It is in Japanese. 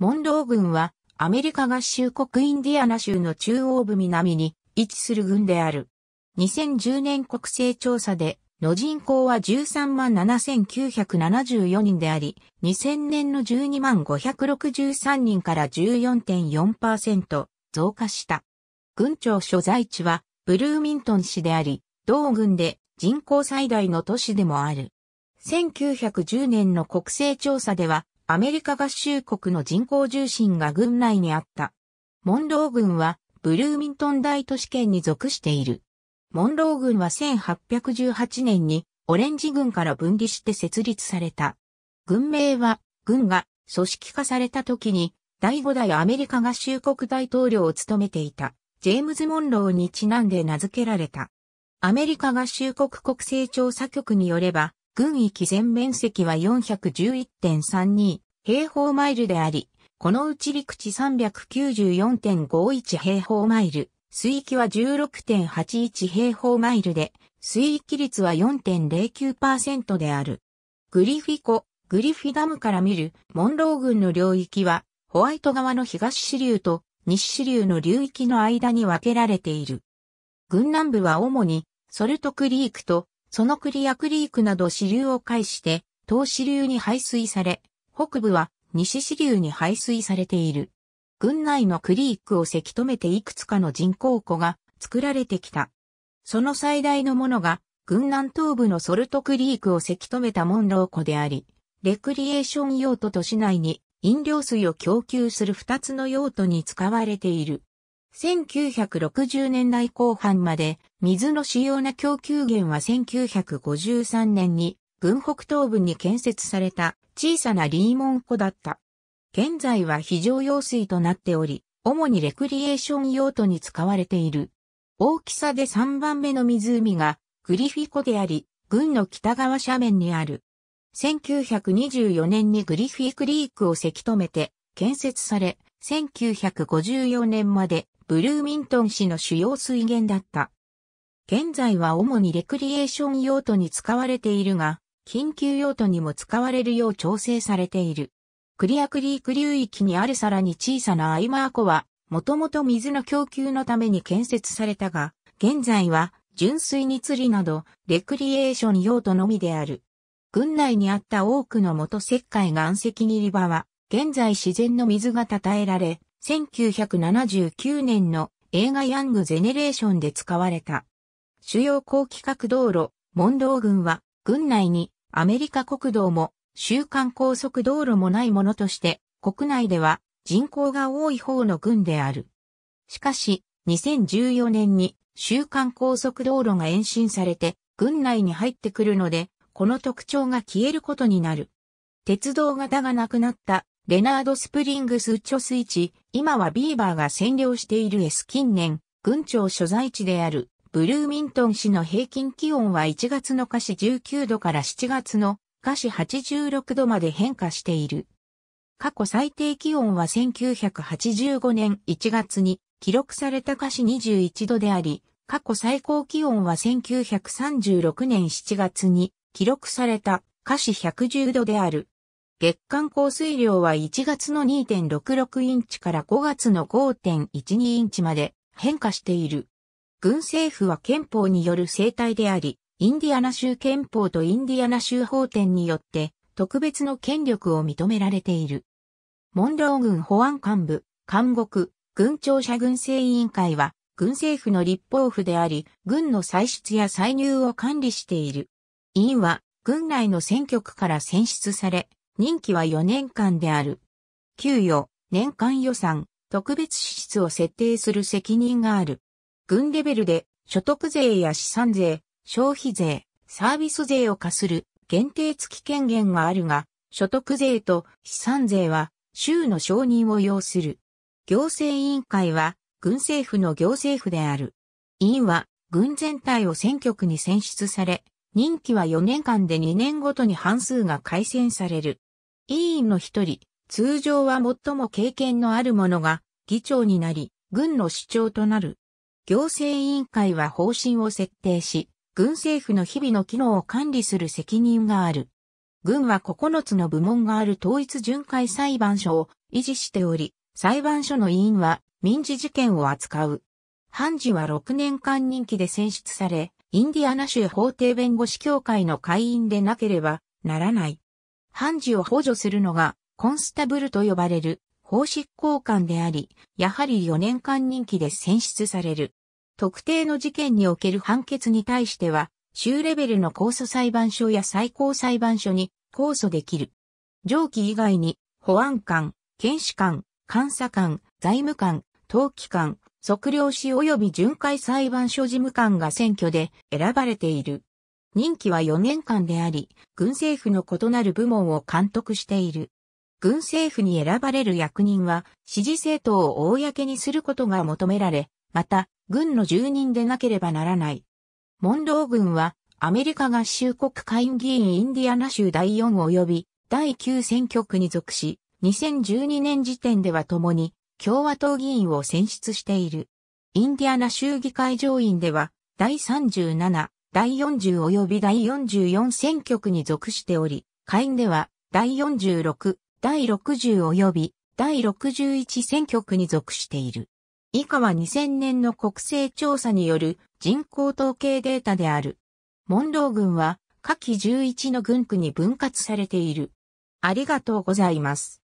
モンロー軍はアメリカ合衆国インディアナ州の中央部南に位置する軍である。2010年国勢調査での人口は13万7974人であり、2000年の12万563人から14.4%増加した。軍庁所在地はブルーミントン市であり、同軍で人口最大の都市でもある。1910年の国勢調査ではアメリカ合衆国の人口重心が軍内にあった。モンロー軍はブルーミントン大都市圏に属している。モンロー軍は1818年にオレンジ軍から分離して設立された。軍名は軍が組織化された時に第5代アメリカ合衆国大統領を務めていたジェームズ・モンローにちなんで名付けられた。アメリカ合衆国国勢調査局によれば軍域全面積は411.32平方マイルであり、このうち陸地394.51平方マイル、水域は16.81平方マイルで、水域率は4.09%である。グリフィ湖、グリフィダムから見るモンロー郡の領域は、ホワイト側の東支流と西支流の流域の間に分けられている。軍南部は主にソルトクリークとそのクリアクリークなど支流を介して、東支流に排水され、北部は西支流に排水されている。郡内のクリークをせき止めていくつかの人工湖が作られてきた。その最大のものが、郡南東部のソルトクリークをせき止めたモンロー湖であり、レクリエーション用途と市内に飲料水を供給する二つの用途に使われている。1960年代後半まで水の主要な供給源は1953年に軍北東部に建設された小さなリーモン湖だった。現在は非常用水となっており、主にレクリエーション用途に使われている。大きさで3番目の湖がグリフィ湖であり、軍の北側斜面にある。1924年にグリフィクリークをせき止めて建設され、1954年までブルーミントン市の主要水源だった。現在は主にレクリエーション用途に使われているが、緊急用途にも使われるよう調整されている。クリアクリーク流域にあるさらに小さなアイマー湖は、もともと水の供給のために建設されたが、現在は純粋に釣りなど、レクリエーション用途のみである。軍内にあった多くの元石灰岩石切り場は、現在自然の水が称えられ、1979年の映画ヤングゼネレーションで使われた。主要高規格道路、モンロー郡は、軍内にアメリカ国道も、週間高速道路もないものとして、国内では人口が多い方の軍である。しかし、2014年に週間高速道路が延伸されて、軍内に入ってくるので、この特徴が消えることになる。鉄道型がなくなったレナード・スプリングス・チョス今はビーバーが占領している S 近年、郡庁所在地であるブルーミントン市の平均気温は1月の下市19度から7月の下市86度まで変化している。過去最低気温は1985年1月に記録された下市21度であり、過去最高気温は1936年7月に記録された下市110度である。月間降水量は1月の2.66インチから5月の5.12インチまで変化している。軍政府は憲法による制態であり、インディアナ州憲法とインディアナ州法典によって特別の権力を認められている。モンロー軍保安幹部、監獄、軍庁舎軍政委員会は、軍政府の立法府であり、軍の歳出や歳入を管理している。委員は、軍内の選挙区から選出され、任期は4年間である。給与、年間予算、特別支出を設定する責任がある。軍レベルで所得税や資産税、消費税、サービス税を課する限定付き権限があるが、所得税と資産税は州の承認を要する。行政委員会は軍政府の行政府である。委員は軍全体を選挙区に選出され、任期は4年間で2年ごとに半数が改選される。委員の一人、通常は最も経験のある者が議長になり、軍の主張となる。行政委員会は方針を設定し、軍政府の日々の機能を管理する責任がある。軍は9つの部門がある統一巡回裁判所を維持しており、裁判所の委員は民事事件を扱う。判事は6年間任期で選出され、インディアナ州法廷弁護士協会の会員でなければならない。判事を補助するのがコンスタブルと呼ばれる法執行官であり、やはり4年間任期で選出される。特定の事件における判決に対しては、州レベルの控訴裁判所や最高裁判所に控訴できる。上記以外に、保安官、検視官、監査官、財務官、当機関、測量士及び巡回裁判所事務官が選挙で選ばれている。任期は4年間であり、軍政府の異なる部門を監督している。軍政府に選ばれる役人は、支持政党を公にすることが求められ、また、軍の住人でなければならない。モンロー軍は、アメリカ合衆国会議員インディアナ州第4及び第9選挙区に属し、2012年時点では共に共和党議員を選出している。インディアナ州議会上院では、第37、第40及び第44選挙区に属しており、下院では、第46、第60及び第61選挙区に属している。以下は2000年の国勢調査による人口統計データである。モンロー軍は下記11の軍区に分割されている。ありがとうございます。